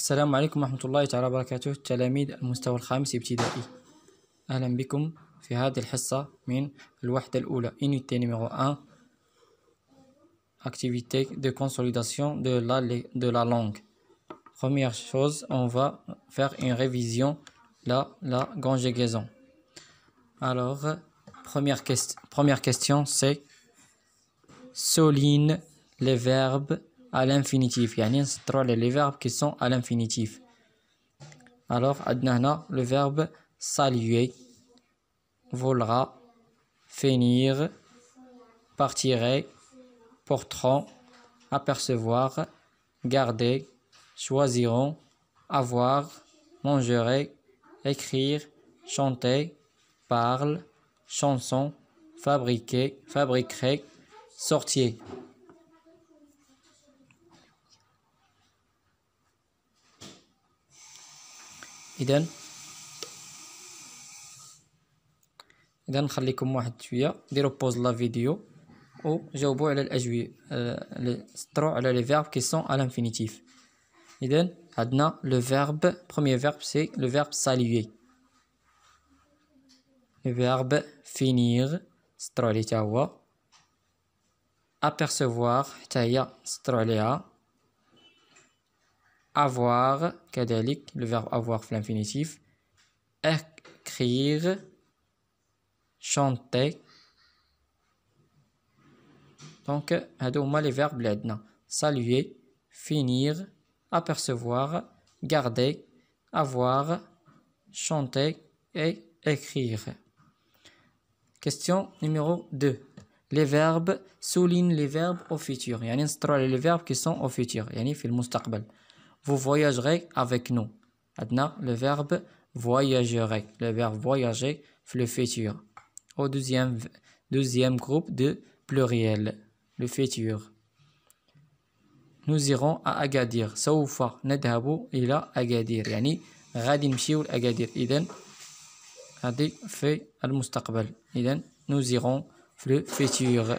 السلام عليكم ورحمة الله تعالى وبركاته تلاميذ المستوى الخامس ابتدائي أهلا بكم في هذه الحصة من الوحدة الأولى unité numéro 1 activité de consolidation de la, de la langue Première chose, on va faire une révision la, la conjugaison. Alors, première, première question, c'est souligne les verbes à l'infinitif يعني trois les verbes qui sont à l'infinitif alors adnana, le verbe saluer volera finir partirait porteront apercevoir garder choisiront avoir mangerait, écrire chanter parle chanson fabriquer fabriquer sortir Iden, je vais vous comment tu es. Je vous vous verbes qui sont à l'infinitif. le premier verbe, c'est le verbe saluer. Le verbe finir. Apercevoir avoir, le verbe avoir l'infinitif, écrire, chanter. Donc, هذوما les verbes l'aide, saluer, finir, apercevoir, garder, avoir, chanter et écrire. Question numéro 2. Les verbes soulignent les verbes au futur. يعني a les verbes qui sont au futur. يعني في المستقبل vous voyagerez avec nous. Maintenant, le verbe voyagerez, le verbe voyager le futur. Au deuxième, deuxième groupe de pluriel, le futur. Nous irons à Agadir. سوف نذهب Agadir. Yani, يعني غادي نمشيو Iden, إذا هذه في المستقبل iden. nous irons في le futur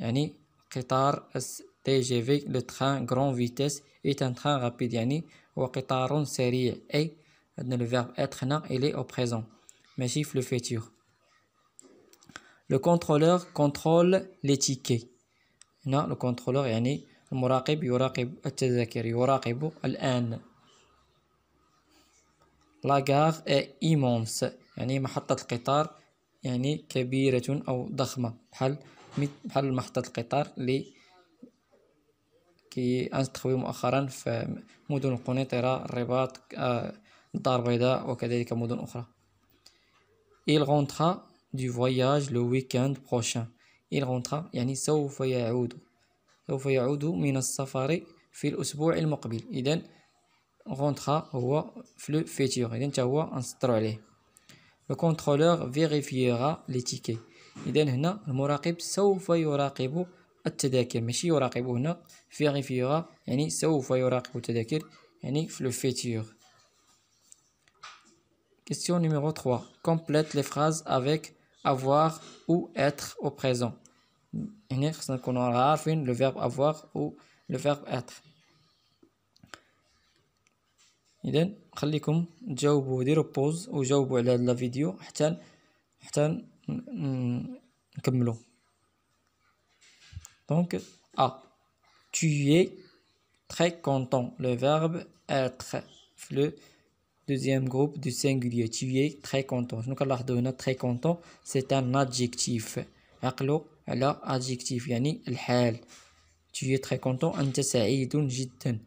يعني قطار تي جي في لو تران غرون فيتيس ايت ان تران رابيد يعني هو قطار سريع اي عندنا لو فيرب اتر هنا الي او بريزون ماشي في لو فيتور لو كونترولور كونترول لي تيكي هنا لو كونترولور يعني المراقب يراقب التذاكر يراقب الآن لاغار ايمونس يعني محطة القطار يعني كبيرة أو ضخمة بحال بحال محطة القطار اللي كي انستخوي مؤخرا في مدن القنيطرة الرباط آه، الدار البيضاء وكذلك مدن أخرى il rentra du voyage le week-end prochain il rentra يعني سوف يعود سوف يعود من السفر في الأسبوع المقبل إذا rentra هو في الفيتور إذا هو أنسترو عليه le contrôleur vérifiera les tickets إذا هنا المراقب سوف يراقب التذاكر ماشي يراقب هنا فيغيفيغا يعني سوف يراقب التذاكر يعني في لو فيتور Question numéro 3. Complète les phrases avec avoir ou être au présent. هنا خصنا نكونوا عارفين لو فيرب افوار و لو فيرب اتر اذا خليكم تجاوبوا ديروا بوز وجاوبوا على هاد لا فيديو حتى حتى نكملو دونك ا tu es très content le verbe être le deuxième groupe du singulier tu es très content شنو كنلاحظوا هنا très content c'est un adjectif عقلو على adjectif يعني الحال tu es très content انت سعيد جدا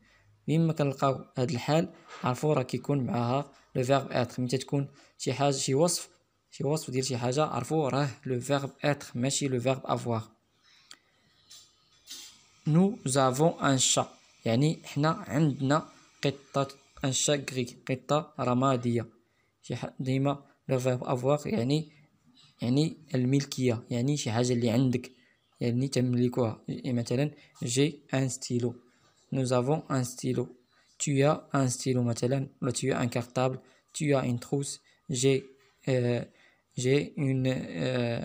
مما كنلقاو هاد الحال عرفوا راه كيكون معاها لو فيرب اتر ملي تكون شي حاجه شي وصف شي وصف ديال شي حاجه عرفوا راه لو فيرب اتر ماشي لو فيرب افوار نو زافون ان شا يعني حنا عندنا قطه ان شا غري قطه رماديه شي ديما لو فيرب افوار يعني يعني الملكيه يعني شي حاجه اللي عندك يعني تملكها مثلا جي ان ستيلو nous avons un stylo tu as un stylo مثلا ولا tu as un cartable tu as une trousse j'ai j'ai une euh,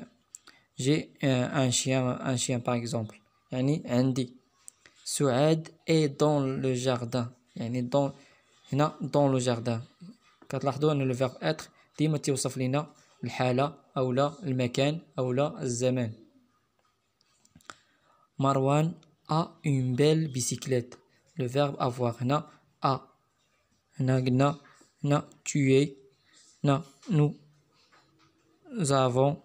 j'ai euh, un chien un chien par exemple يعني est dans le jardin يعني dans dans le jardin كتلاحظوا ان le verbe être ديما تيوصف لنا الحاله او aula المكان او a une belle bicyclette le verbe avoir هنا a هنا قلنا هنا tu nous nous avons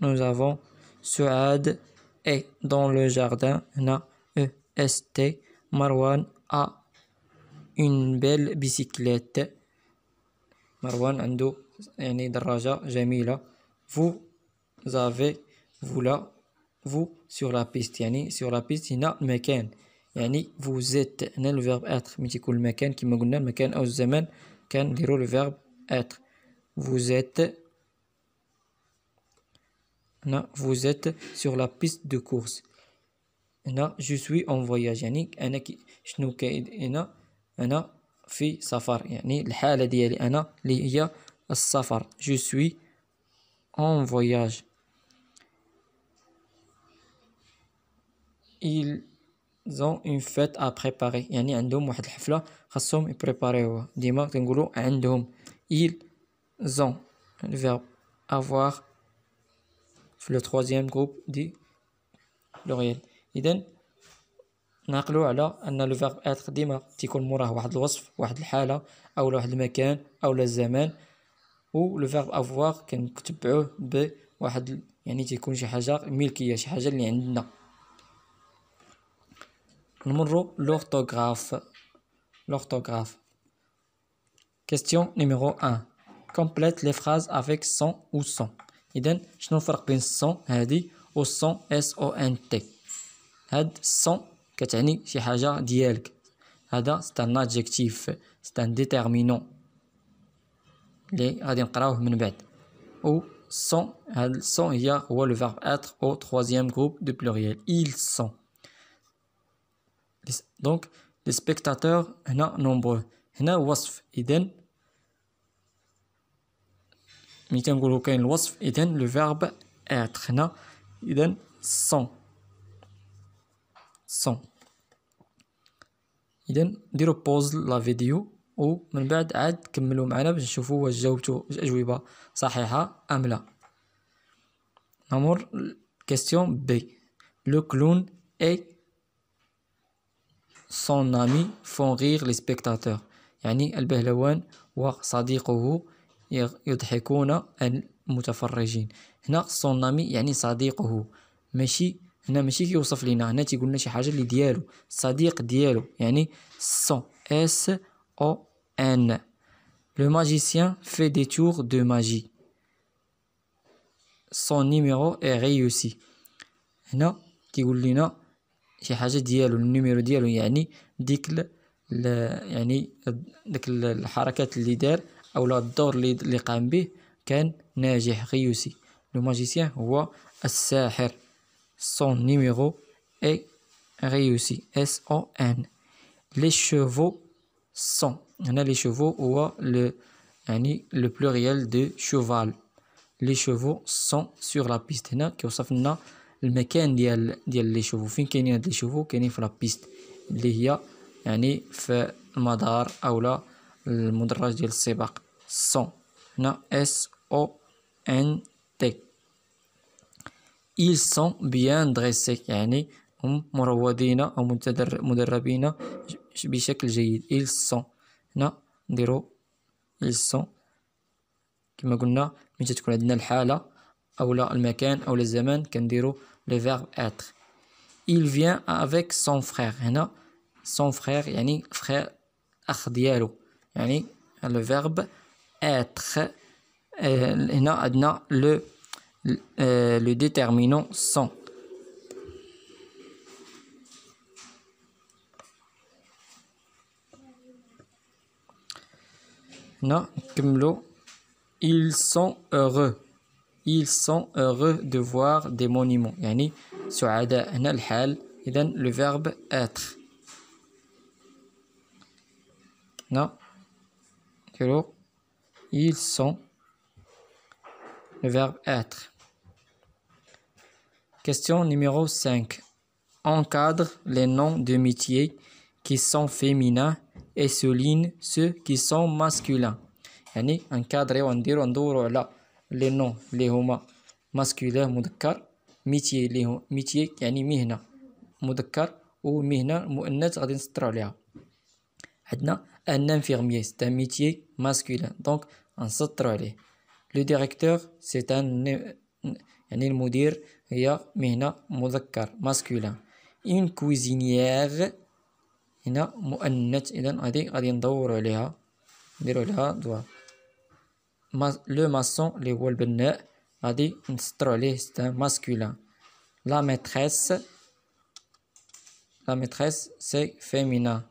nous avons Suad et dans le jardin na e s t Marwan a une belle bicyclette Marwan ando yani دراجة جميلة vous avez vous là vous sur la piste yani sur la piste هنا مكان yani vous êtes هنا le verbe être ملي تيكون المكان كما قلنا au zaman الزمان كنديرو le verbe être vous êtes vous êtes sur la piste de course. je suis en voyage. Je suis en voyage. Ils ont une fête à préparer. Yani, une fête ont, le verbe avoir, le troisième groupe du pluriel. le نعقلوا على أن الفيرب اتر ديما تيكون واحد الوصف واحد واحد المكان بواحد يعني شي شي اللي عندنا question numéro 1 complète les phrases avec son ou son. Et donc, je ne fais pas son, elle dit, au son, S-O-N-T. son, qu'est-ce que c'est Haja, dielk. Hada, c'est un adjectif, c'est un déterminant. Les, radin, karao, menbet. Ou, son, son, il y a, ou le verbe être au troisième groupe du pluriel. Ils sont. Donc, les spectateurs, ils y nombreux. Il y a ملي تنقولو كاين الوصف اذا لو فيرب اتر هنا اذا سون سون اذا ديرو بوز لا فيديو ومن بعد عاد كملوا معنا باش نشوفوا واش جاوبتوا اجوبه صحيحه ام لا نمر كاستيون بي لو كلون اي son ami font rire les spectateurs يعني البهلوان وصديقه يضحكون المتفرجين هنا صونامي يعني صديقه ماشي هنا ماشي كيوصف لينا هنا تيقول لنا شي حاجه اللي ديالو صديق ديالو يعني سون اس او ان لو ماجيسيان في دي تور دو ماجي سون نيميرو اي ريوسي هنا كيقول لنا شي حاجه ديالو النيميرو ديالو يعني ديك ل... يعني ديك الحركات اللي دار أو الدور اللي قام به كان ناجح le magicien هو الساحر son numéro est réussi S O N les chevaux sont les chevaux le le pluriel de cheval les chevaux sont sur la piste هنا كيوصف لنا المكان ديال ديال لي شوفو فين كاينين sont. S-O-N-T. Ils sont bien dressés. مدربين بشكل جيد. Ils sont. هنا نديرو ils sont. كما قلنا تكون عندنا لا المكان الزمان كنديرو verbe être. Il vient avec son frère. هنا son frère يعني frère ديالو. يعني le verbe être, euh, non, le, euh, le déterminant sont. Non, comme ils sont heureux. Ils sont heureux de voir des monuments. Yani, sur le verbe être. Non. Ils sont. Le verbe être. Question numéro 5. Encadre les noms de métiers qui sont féminins et souligne ceux qui sont masculins. يعني نكادريو les ندورو على لي نون اللي هما Métiers. مذكر Métiers. les Métiers. ميتيي يعني مهنة مذكر ومهنة مؤنث غادي عليها عندنا un infirmier, c'est un métier masculin. Donc, un sotralé. Le directeur, c'est un il moudir, ya mehna masculin. Une cuisinière, un adi adi Le maçon, le wolbenne, adi c'est un masculin. La maîtresse, la maîtresse, c'est féminin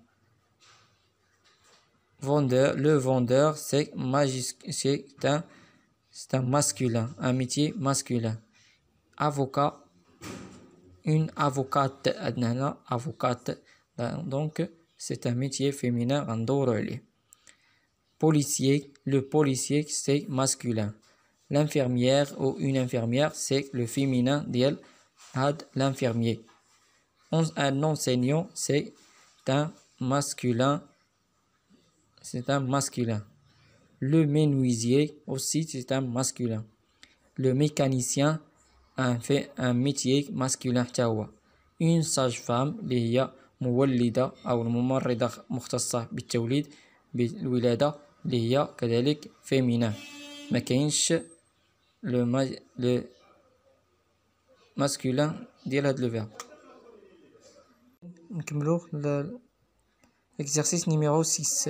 vendeur. Le vendeur, c'est un, un masculin, un métier masculin. Avocat, une avocate. Euh, avocate. Euh, donc, c'est un métier féminin en Policier, le policier, c'est masculin. L'infirmière ou une infirmière, c'est le féminin d'elle, l'infirmier. Un enseignant, c'est un masculin c'est un masculin. Le menuisier aussi, c'est un masculin. Le mécanicien a fait un métier masculin. Une sage-femme, l'IA Mouwalida, ou le un Mouhtassa le l'IA féminin. le, le masculin dit le verbe. L'exercice numéro 6.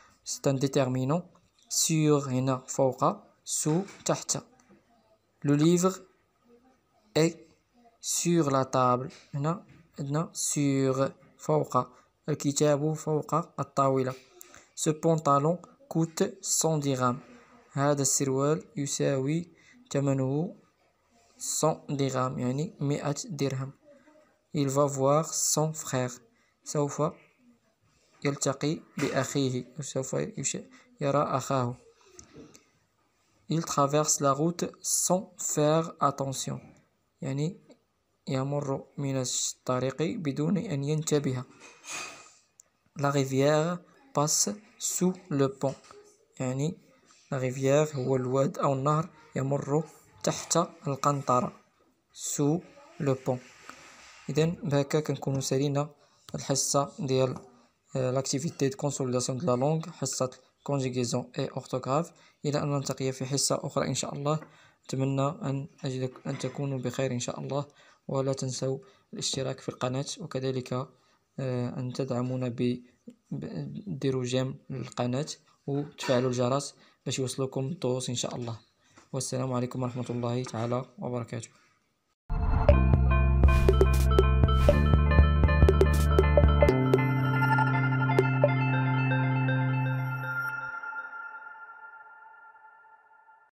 c'est un déterminant sur هنا فوق sous تحت le livre est sur la table هنا عندنا sur فوق الكتاب فوق الطاولة ce pantalon coûte 100 dirhams هذا السروال يساوي ثمنه 100 dirhams يعني 100 dirhams il va voir son frère سوف يلتقي بأخيه وسوف يرى أخاه Il traverse la route sans faire attention يعني يمر من الطريق بدون أن ينتبه La rivière passe sous le pont يعني la rivière هو الواد أو النهر يمر تحت القنطرة sous le pont إذن بهكا كنكونو سالينا الحصة ديال لاكتيفيتي دو كونسوليداسيون دو لا لونغ حصة كونجيغيزون اي اورتوغراف إلى أن نلتقي في حصة أخرى إن شاء الله أتمنى أن اجدك أن تكونوا بخير إن شاء الله ولا تنسوا الاشتراك في القناة وكذلك آه، أن تدعمونا ب ديروا جيم للقناة وتفعلوا الجرس باش يوصلكم الدروس إن شاء الله والسلام عليكم ورحمة الله تعالى وبركاته